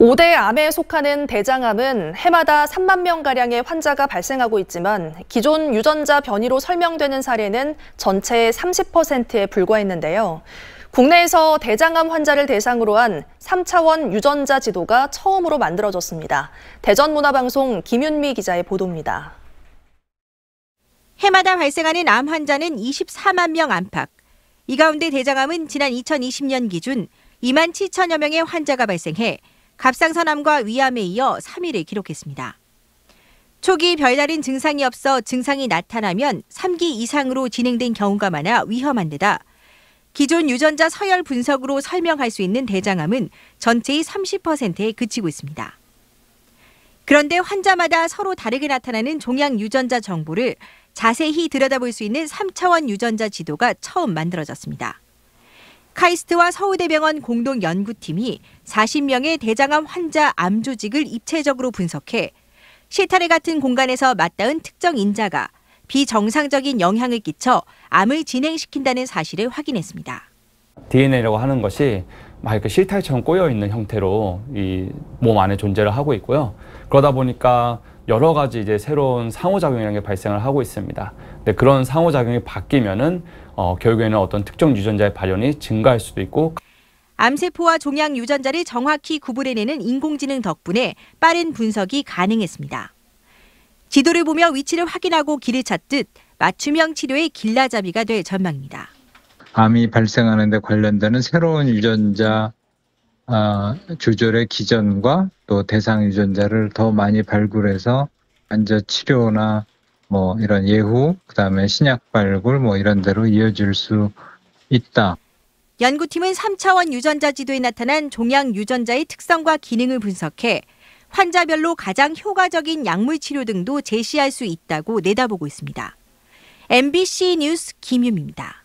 5대 암에 속하는 대장암은 해마다 3만 명가량의 환자가 발생하고 있지만 기존 유전자 변이로 설명되는 사례는 전체의 30%에 불과했는데요. 국내에서 대장암 환자를 대상으로 한 3차원 유전자 지도가 처음으로 만들어졌습니다. 대전문화방송 김윤미 기자의 보도입니다. 해마다 발생하는 암 환자는 24만 명 안팎. 이 가운데 대장암은 지난 2020년 기준 2만 7천여 명의 환자가 발생해 갑상선암과 위암에 이어 3위를 기록했습니다. 초기 별다른 증상이 없어 증상이 나타나면 3기 이상으로 진행된 경우가 많아 위험한 데다 기존 유전자 서열 분석으로 설명할 수 있는 대장암은 전체의 30%에 그치고 있습니다. 그런데 환자마다 서로 다르게 나타나는 종양 유전자 정보를 자세히 들여다볼 수 있는 3차원 유전자 지도가 처음 만들어졌습니다. 카이스트와 서울대병원 공동 연구팀이 40명의 대장암 환자 암 조직을 입체적으로 분석해 실타래 같은 공간에서 맞닿은 특정 인자가 비정상적인 영향을 끼쳐 암을 진행시킨다는 사실을 확인했습니다. DNA라고 하는 것이 막 이렇게 실타래처럼 꼬여 있는 형태로 이몸 안에 존재를 하고 있고요. 그러다 보니까 여러 가지 이제 새로운 상호작용이라는 게 발생을 하고 있습니다. 근데 그런 상호작용이 바뀌면은 어, 결국에는 어떤 특정 유전자의 발현이 증가할 수도 있고 암세포와 종양 유전자를 정확히 구분해내는 인공지능 덕분에 빠른 분석이 가능했습니다. 지도를 보며 위치를 확인하고 길을 찾듯 맞춤형 치료의 길라잡이가 될 전망입니다. 암이 발생하는데 관련되는 새로운 유전자 아, 어, 조절의 기전과 또 대상 유전자를 더 많이 발굴해서 환자 치료나 뭐 이런 예후, 그 다음에 신약 발굴 뭐 이런 데로 이어질 수 있다. 연구팀은 3차원 유전자 지도에 나타난 종양 유전자의 특성과 기능을 분석해 환자별로 가장 효과적인 약물 치료 등도 제시할 수 있다고 내다보고 있습니다. MBC 뉴스 김유미입니다.